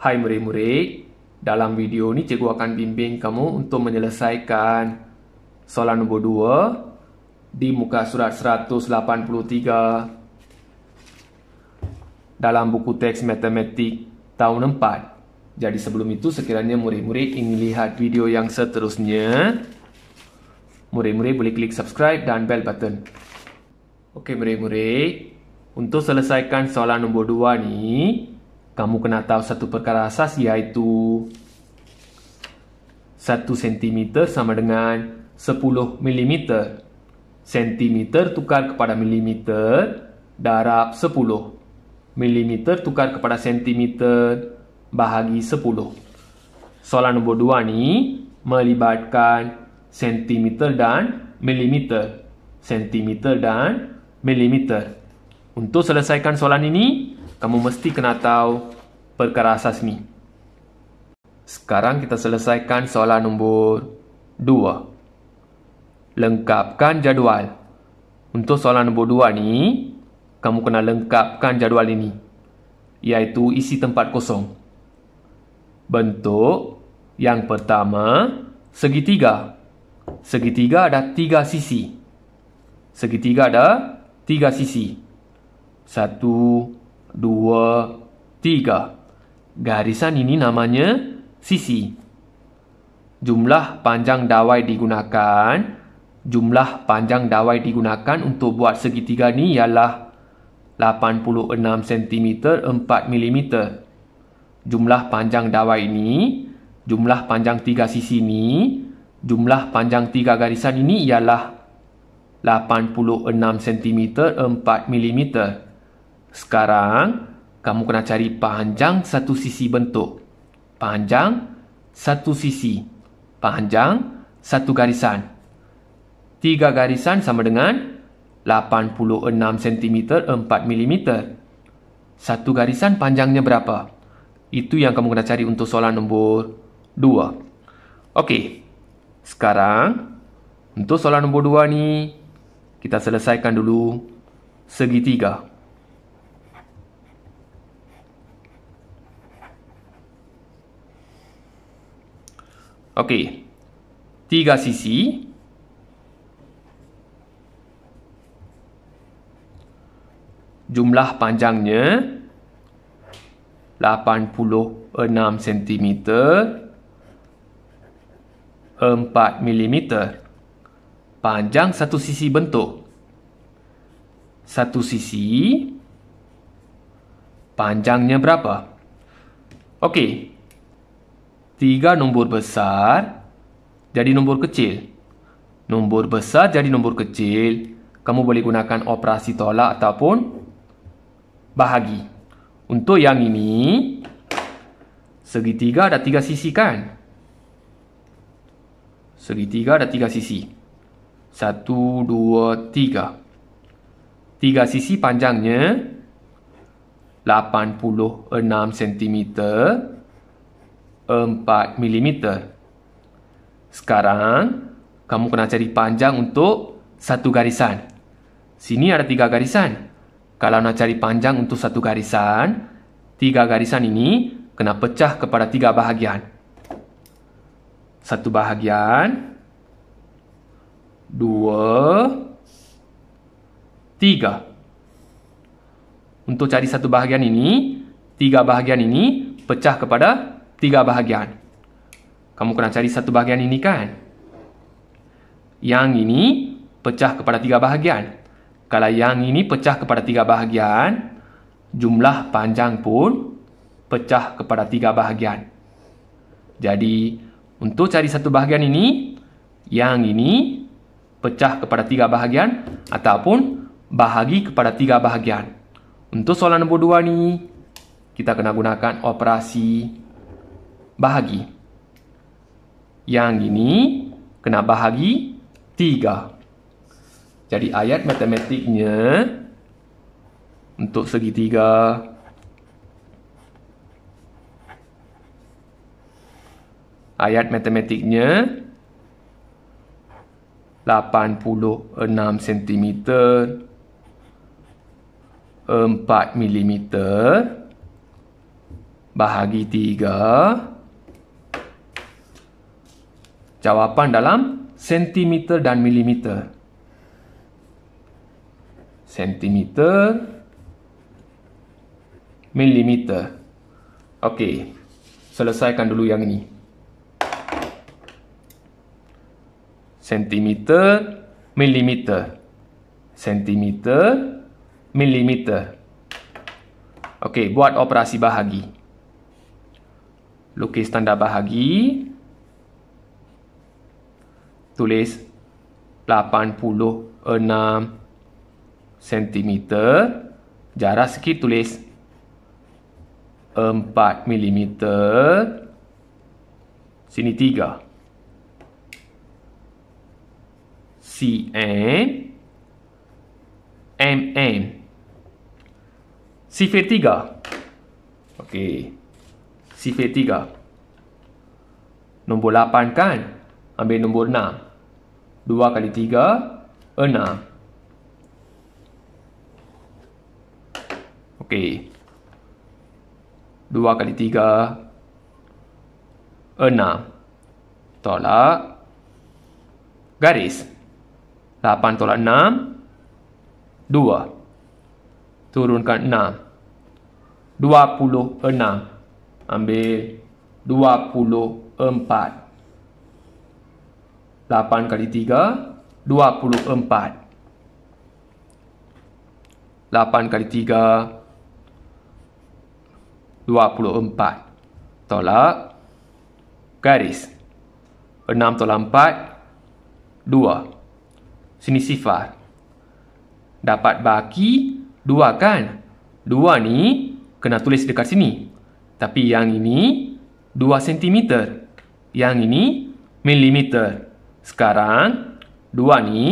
Hai murid-murid, dalam video ni cikgu akan bimbing kamu untuk menyelesaikan soalan nombor 2 di muka surat 183 dalam buku teks matematik tahun 4. Jadi sebelum itu sekiranya murid-murid ingin lihat video yang seterusnya, murid-murid boleh klik subscribe dan bell button. Okey murid-murid, untuk selesaikan soalan nombor 2 ni, kamu kena tahu satu perkara asas iaitu 1 cm sama dengan 10 mm. cm tukar kepada mm darab 10. mm tukar kepada cm bahagi 10. Soalan nombor 2 ni melibatkan cm dan mm. cm dan mm. Untuk selesaikan soalan ini, kamu mesti kena tahu perkara asas ni. Sekarang kita selesaikan soalan nombor 2. Lengkapkan jadual. Untuk soalan nombor 2 ni, kamu kena lengkapkan jadual ini. Iaitu isi tempat kosong. Bentuk yang pertama, segitiga. Segitiga ada tiga sisi. Segitiga ada tiga sisi. Satu, dua, tiga. Garisan ini namanya sisi. Jumlah panjang dawai digunakan. Jumlah panjang dawai digunakan untuk buat segitiga ni ialah 86 cm 4 mm. Jumlah panjang dawai ini, jumlah panjang tiga sisi ini, jumlah panjang tiga garisan ini ialah 86 cm 4 mm. Sekarang, kamu kena cari panjang satu sisi bentuk. Panjang satu sisi. Panjang satu garisan. Tiga garisan sama dengan 86 cm 4 mm. Satu garisan panjangnya berapa? Itu yang kamu kena cari untuk soalan nombor dua. Okey. Sekarang, untuk soalan nombor dua ni, kita selesaikan dulu segitiga. tiga. Okey. Tiga sisi. Jumlah panjangnya 86 cm 4 mm panjang satu sisi bentuk. Satu sisi panjangnya berapa? Okey. Tiga nombor besar jadi nombor kecil. Nombor besar jadi nombor kecil. Kamu boleh gunakan operasi tolak ataupun bahagi. Untuk yang ini, segitiga ada tiga sisi kan? Segitiga ada tiga sisi. Satu, dua, tiga. Tiga sisi panjangnya 86 cm. 86 cm. 4 mm. Sekarang, kamu kena cari panjang untuk satu garisan. Sini ada tiga garisan. Kalau nak cari panjang untuk satu garisan, tiga garisan ini kena pecah kepada tiga bahagian. Satu bahagian, dua, tiga. Untuk cari satu bahagian ini, tiga bahagian ini pecah kepada tiga bahagian. Kamu kena cari satu bahagian ini kan? Yang ini pecah kepada tiga bahagian. Kalau yang ini pecah kepada tiga bahagian, jumlah panjang pun pecah kepada tiga bahagian. Jadi, untuk cari satu bahagian ini, yang ini pecah kepada tiga bahagian ataupun bahagi kepada tiga bahagian. Untuk soalan nombor dua ni, kita kena gunakan operasi operasi bahagi. Yang ini kena bahagi tiga? Jadi ayat matematiknya untuk segitiga ayat matematiknya 86 cm 4 mm bahagi 3 Jawapan dalam sentimeter dan milimeter. Sentimeter, milimeter. Okey, selesaikan dulu yang ini. Sentimeter, milimeter. Sentimeter, milimeter. Okey, buat operasi bahagi. Lukis tanda bahagi. Lukis tanda bahagi tulis 86 cm. Jarak sikit tulis 4 mm. Sini 3. cm mm Sifir 3. Okey. Sifir 3. Nombor 8 kan? Ambil nombor 6. Dua kali tiga enam. Okey. Dua kali tiga enam. Tolak. Garis. Lapan tolak enam dua. Turunkan enam. Dua puluh enam. Ambil dua puluh empat. 8 kali 3, 24. 8 kali 3, 24. Tolak, garis. 6 tolak 4, 2. Sini sifar. Dapat baki 2 kan? 2 ni kena tulis dekat sini. Tapi yang ini 2 cm. Yang ini milimeter. Sekarang, 2 ni,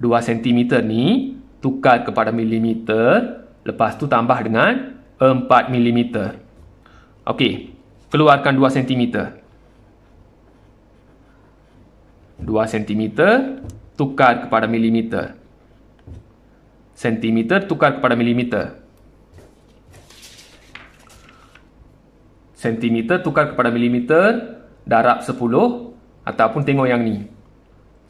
2 cm ni, tukar kepada milimeter. Lepas tu tambah dengan 4 mm. Okey, keluarkan 2 cm. 2 cm tukar kepada milimeter. Sentimeter tukar kepada milimeter. Sentimeter tukar kepada milimeter, darab 10 ataupun tengok yang ni.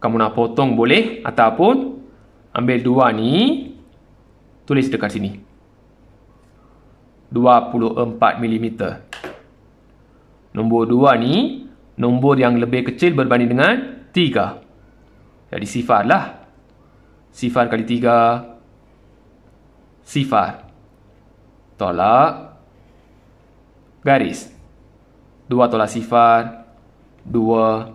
kamu nak potong boleh ataupun ambil dua ni tulis dekat sini 24 mm nombor dua ni nombor yang lebih kecil berbanding dengan tiga jadi sifar lah sifar kali tiga sifar tolak garis dua tolak sifar dua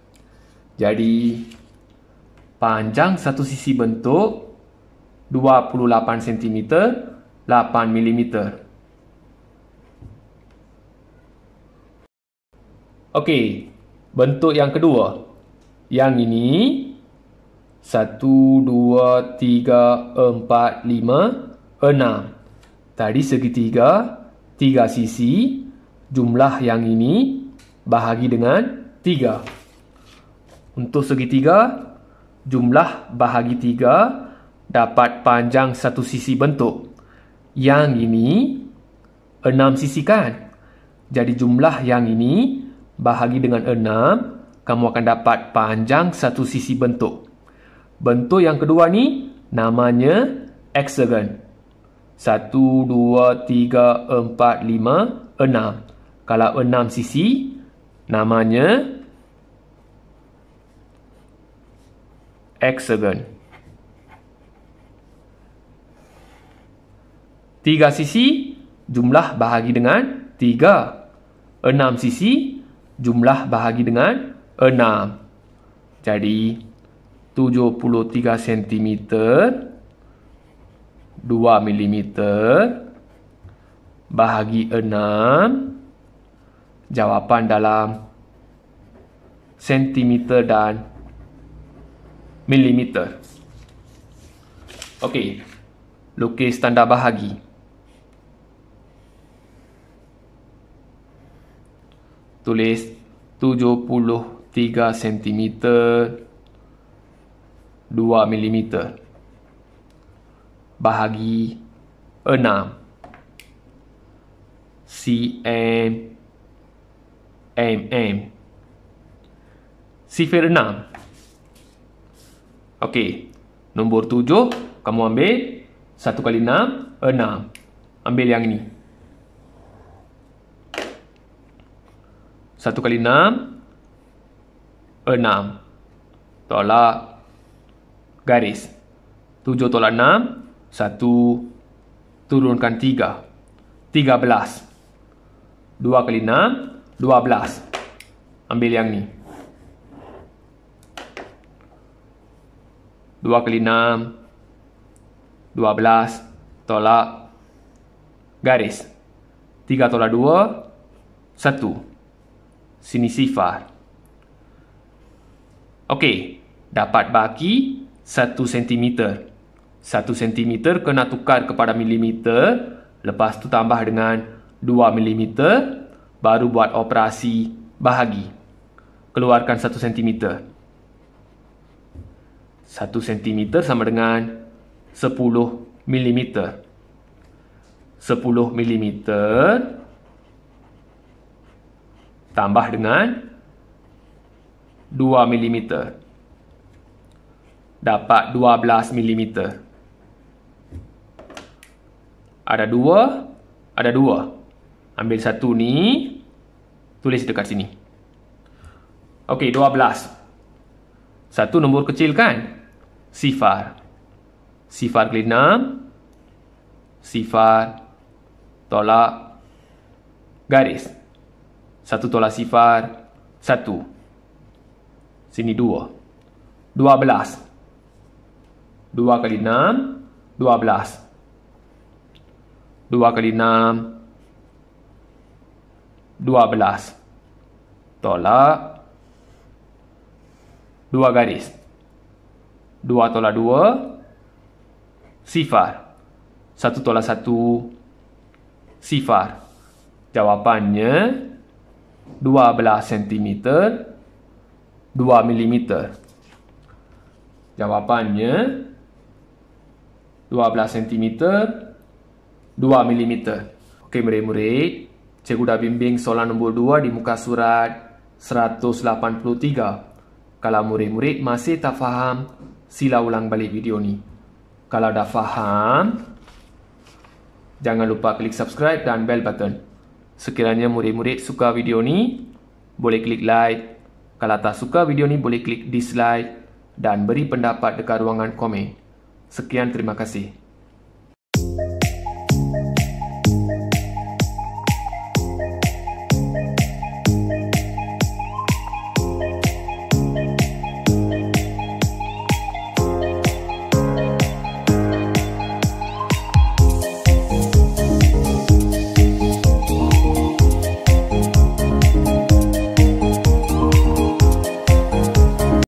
Jadi panjang satu sisi bentuk 28 cm 8 mm. Okey, bentuk yang kedua. Yang ini 1 2 3 4 5 6. Tadi segitiga tiga sisi jumlah yang ini bahagi dengan 3. Untuk segitiga, jumlah bahagi tiga dapat panjang satu sisi bentuk. Yang ini, enam sisi kan? Jadi jumlah yang ini bahagi dengan enam, kamu akan dapat panjang satu sisi bentuk. Bentuk yang kedua ni namanya hexagon. Satu, dua, tiga, empat, lima, enam. Kalau enam sisi, namanya hexagon. Tiga sisi, jumlah bahagi dengan tiga. Enam sisi, jumlah bahagi dengan enam. Jadi, 73 cm, 2 mm, bahagi 6, jawapan dalam sentimeter dan 2 mm. Okey. Lukis tanda bahagi. Tulis 73 cm 2 mm. Bahagi 6 cm mm. Sifir 6. Okey. Nombor tujuh. Kamu ambil. Satu kali enam. Enam. Ambil yang ini. Satu kali enam. Enam. Tolak. Garis. Tujuh tolak enam. Satu. Turunkan tiga. Tiga belas. Dua kali enam. Dua belas. Ambil yang ni. dua kali enam, dua belas, tolak, garis. Tiga tolak dua, satu. Sini sifar. Okey, dapat baki satu sentimeter. Satu sentimeter kena tukar kepada milimeter. Lepas tu tambah dengan dua milimeter. Baru buat operasi bahagi. Keluarkan satu sentimeter. 1 cm. 1 cm sama dengan 10 mm. 10 mm tambah dengan 2 mm. Dapat 12 mm. Ada dua, ada dua. Ambil satu ni, tulis dekat sini. Okey, 12. Satu nombor kecil kan? sifar sifar kelima sifar tolak garis satu tolak sifar satu sini dua dua belas dua kali enam dua belas dua kali enam dua belas tolak dua garis dua tolak dua sifar satu tolak satu sifar jawapannya dua belas sentimeter, dua milimeter. jawapannya 12 cm 2 mm Okey murid-murid cikgu dah bimbing soalan nombor dua di muka surat 183 kalau murid-murid masih tak faham sila ulang balik video ni. Kalau dah faham, jangan lupa klik subscribe dan bell button. Sekiranya murid-murid suka video ni, boleh klik like. Kalau tak suka video ni, boleh klik dislike dan beri pendapat dekat ruangan komen. Sekian, terima kasih.